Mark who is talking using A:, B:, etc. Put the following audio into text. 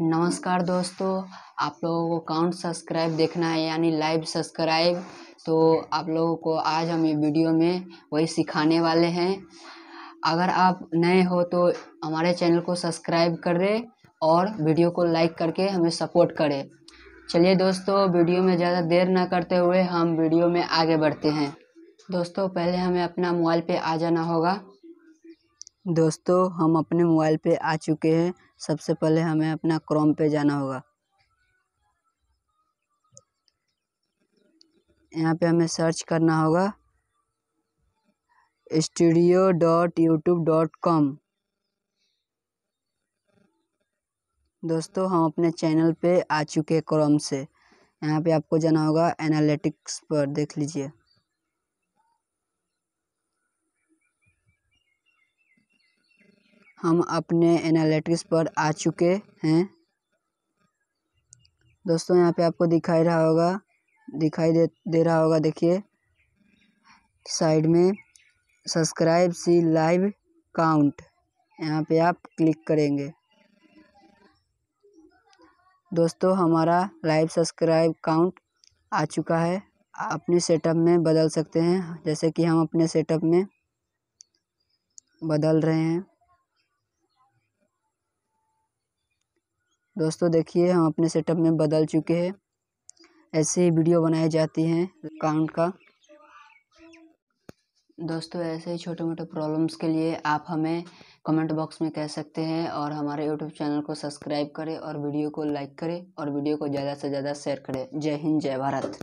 A: नमस्कार दोस्तों आप लोगों को काउंट सब्सक्राइब देखना है यानी लाइव सब्सक्राइब तो आप लोगों को आज हम ये वीडियो में वही सिखाने वाले हैं अगर आप नए हो तो हमारे चैनल को सब्सक्राइब करें और वीडियो को लाइक करके हमें सपोर्ट करें चलिए दोस्तों वीडियो में ज़्यादा देर ना करते हुए हम वीडियो में आगे बढ़ते हैं दोस्तों पहले हमें अपना मोबाइल पर आ जाना होगा दोस्तों हम अपने मोबाइल पे आ चुके हैं सबसे पहले हमें अपना क्रोम पे जाना होगा यहाँ पे हमें सर्च करना होगा studio dot YouTube dot com दोस्तों हम अपने चैनल पे आ चुके हैं क्रोम से यहाँ पे आपको जाना होगा एनालिटिक्स पर देख लीजिए हम अपने एनालिटिक्स पर आ चुके हैं दोस्तों यहाँ पे आपको दिखाई रहा होगा दिखाई दे दे रहा होगा देखिए साइड में सब्सक्राइब सी लाइव काउंट यहाँ पे आप क्लिक करेंगे दोस्तों हमारा लाइव सब्सक्राइब काउंट आ चुका है अपने सेटअप में बदल सकते हैं जैसे कि हम अपने सेटअप में बदल रहे हैं दोस्तों देखिए हम अपने सेटअप में बदल चुके हैं ऐसे ही वीडियो बनाई जाती हैं अकाउंट का दोस्तों ऐसे ही छोटे मोटे प्रॉब्लम्स के लिए आप हमें कमेंट बॉक्स में कह सकते हैं और हमारे यूट्यूब चैनल को सब्सक्राइब करें और वीडियो को लाइक करें और वीडियो को ज़्यादा से ज़्यादा शेयर करें जय हिंद जय भारत